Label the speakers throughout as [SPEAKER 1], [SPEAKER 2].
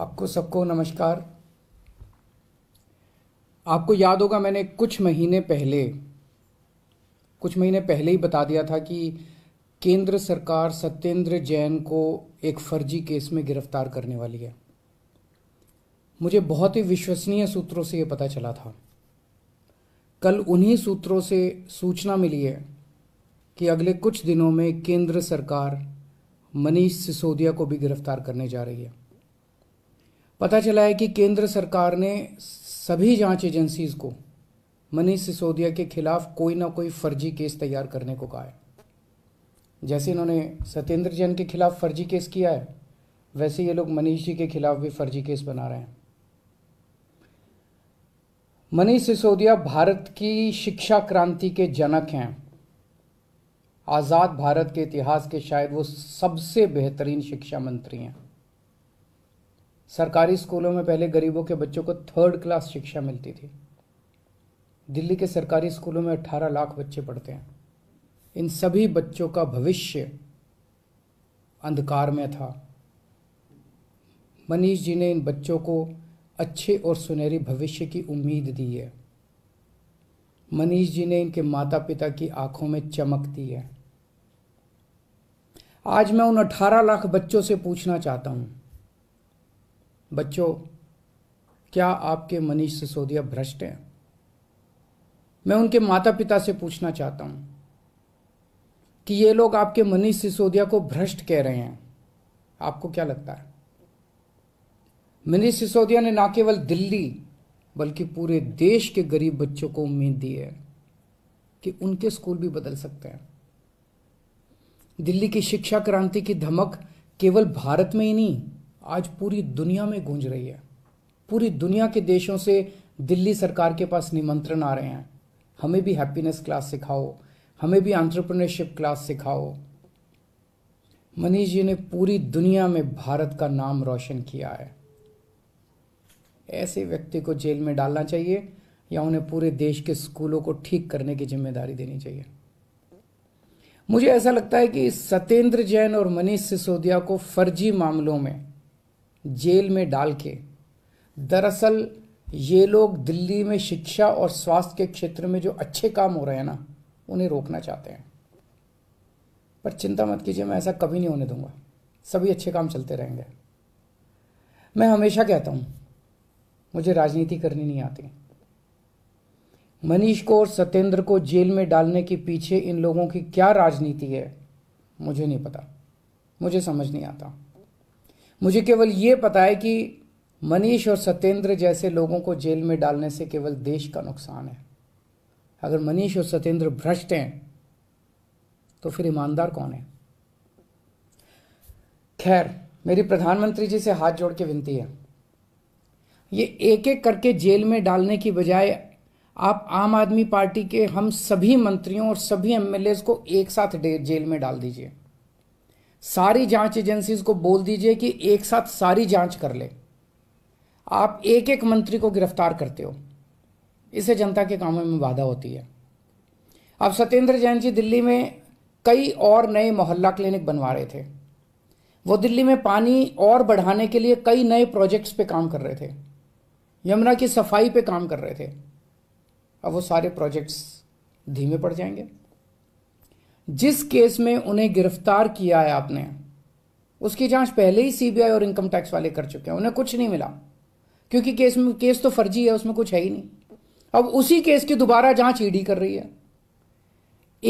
[SPEAKER 1] आपको सबको नमस्कार आपको याद होगा मैंने कुछ महीने पहले कुछ महीने पहले ही बता दिया था कि केंद्र सरकार सत्येंद्र जैन को एक फर्जी केस में गिरफ्तार करने वाली है मुझे बहुत ही विश्वसनीय सूत्रों से यह पता चला था कल उन्हीं सूत्रों से सूचना मिली है कि अगले कुछ दिनों में केंद्र सरकार मनीष सिसोदिया को भी गिरफ्तार करने जा रही है पता चला है कि केंद्र सरकार ने सभी जांच एजेंसीज को मनीष सिसोदिया के खिलाफ कोई ना कोई फर्जी केस तैयार करने को कहा है जैसे इन्होंने सत्येंद्र जैन के खिलाफ फर्जी केस किया है वैसे ये लोग मनीष जी के खिलाफ भी फर्जी केस बना रहे हैं मनीष सिसोदिया भारत की शिक्षा क्रांति के जनक हैं आज़ाद भारत के इतिहास के शायद वो सबसे बेहतरीन शिक्षा मंत्री हैं सरकारी स्कूलों में पहले गरीबों के बच्चों को थर्ड क्लास शिक्षा मिलती थी दिल्ली के सरकारी स्कूलों में 18 लाख बच्चे पढ़ते हैं इन सभी बच्चों का भविष्य अंधकार में था मनीष जी ने इन बच्चों को अच्छे और सुनहरी भविष्य की उम्मीद दी है मनीष जी ने इनके माता पिता की आंखों में चमक दी है आज मैं उन 18 लाख बच्चों से पूछना चाहता हूं बच्चों क्या आपके मनीष सिसोदिया भ्रष्ट हैं मैं उनके माता पिता से पूछना चाहता हूं कि ये लोग आपके मनीष सिसोदिया को भ्रष्ट कह रहे हैं आपको क्या लगता है मनीष सिसोदिया ने ना केवल दिल्ली बल्कि पूरे देश के गरीब बच्चों को उम्मीद दी है कि उनके स्कूल भी बदल सकते हैं दिल्ली की शिक्षा क्रांति की धमक केवल भारत में ही नहीं आज पूरी दुनिया में गूंज रही है पूरी दुनिया के देशों से दिल्ली सरकार के पास निमंत्रण आ रहे हैं हमें भी हैप्पीनेस क्लास सिखाओ हमें भी एंट्रप्रनरशिप क्लास सिखाओ मनीष जी ने पूरी दुनिया में भारत का नाम रोशन किया है ऐसे व्यक्ति को जेल में डालना चाहिए या उन्हें पूरे देश के स्कूलों को ठीक करने की जिम्मेदारी देनी चाहिए मुझे ऐसा लगता है कि सत्येंद्र जैन और मनीष सिसोदिया को फर्जी मामलों में जेल में डाल के दरअसल ये लोग दिल्ली में शिक्षा और स्वास्थ्य के क्षेत्र में जो अच्छे काम हो रहे हैं ना उन्हें रोकना चाहते हैं पर चिंता मत कीजिए मैं ऐसा कभी नहीं होने दूंगा सभी अच्छे काम चलते रहेंगे मैं हमेशा कहता हूं मुझे राजनीति करनी नहीं आती मनीष को और सत्येंद्र को जेल में डालने के पीछे इन लोगों की क्या राजनीति है मुझे नहीं पता मुझे समझ नहीं आता मुझे केवल ये पता है कि मनीष और सत्येंद्र जैसे लोगों को जेल में डालने से केवल देश का नुकसान है अगर मनीष और सत्येंद्र भ्रष्ट हैं तो फिर ईमानदार कौन है खैर मेरी प्रधानमंत्री जी से हाथ जोड़ के विनती है ये एक एक करके जेल में डालने की बजाय आप आम आदमी पार्टी के हम सभी मंत्रियों और सभी एमएलए को एक साथ जेल में डाल दीजिए सारी जांच एजेंसीज को बोल दीजिए कि एक साथ सारी जांच कर ले आप एक एक मंत्री को गिरफ्तार करते हो इसे जनता के कामों में बाधा होती है अब सत्येंद्र जैन जी दिल्ली में कई और नए मोहल्ला क्लिनिक बनवा रहे थे वो दिल्ली में पानी और बढ़ाने के लिए कई नए प्रोजेक्ट्स पे काम कर रहे थे यमुना की सफाई पे काम कर रहे थे अब वो सारे प्रोजेक्ट्स धीमे पड़ जाएंगे जिस केस में उन्हें गिरफ्तार किया है आपने उसकी जांच पहले ही सीबीआई और इनकम टैक्स वाले कर चुके हैं उन्हें कुछ नहीं मिला क्योंकि केस में केस तो फर्जी है उसमें कुछ है ही नहीं अब उसी केस की दोबारा जांच ईडी e कर रही है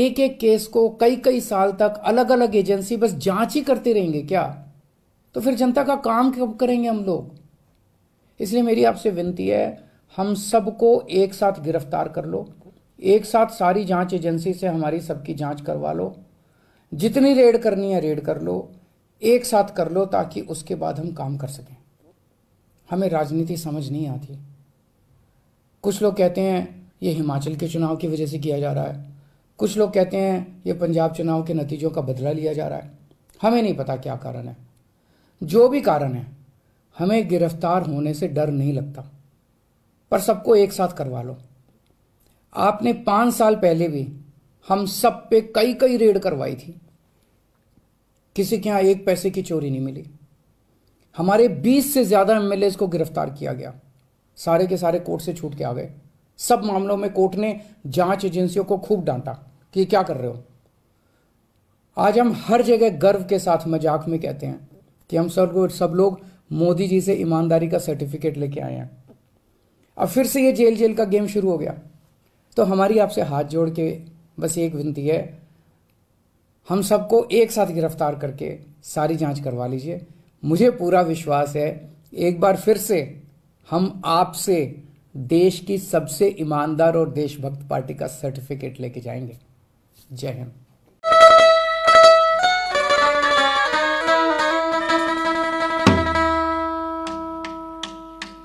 [SPEAKER 1] एक एक केस को कई कई साल तक अलग अलग एजेंसी बस जांच ही करते रहेंगे क्या तो फिर जनता का काम कब करेंगे हम लोग इसलिए मेरी आपसे विनती है हम सबको एक साथ गिरफ्तार कर लो एक साथ सारी जांच एजेंसी से हमारी सबकी जांच करवा लो जितनी रेड करनी है रेड कर लो एक साथ कर लो ताकि उसके बाद हम काम कर सकें हमें राजनीति समझ नहीं आती कुछ लोग कहते हैं ये हिमाचल के चुनाव की वजह से किया जा रहा है कुछ लोग कहते हैं ये पंजाब चुनाव के नतीजों का बदला लिया जा रहा है हमें नहीं पता क्या कारण है जो भी कारण है हमें गिरफ्तार होने से डर नहीं लगता पर सबको एक साथ करवा लो आपने पांच साल पहले भी हम सब पे कई कई रेड करवाई थी किसी के यहां एक पैसे की चोरी नहीं मिली हमारे 20 से ज़्यादा एम को गिरफ्तार किया गया सारे के सारे कोर्ट से छूट के आ गए सब मामलों में कोर्ट ने जांच एजेंसियों को खूब डांटा कि क्या कर रहे हो आज हम हर जगह गर्व के साथ मजाक में कहते हैं कि हम सब सब लोग मोदी जी से ईमानदारी का सर्टिफिकेट लेके आए हैं अब फिर से ये जेल जेल का गेम शुरू हो गया तो हमारी आपसे हाथ जोड़ के बस एक विनती है हम सबको एक साथ गिरफ्तार करके सारी जांच करवा लीजिए मुझे पूरा विश्वास है एक बार फिर से हम आपसे देश की सबसे ईमानदार और देशभक्त पार्टी का सर्टिफिकेट लेके जाएंगे जय हिंद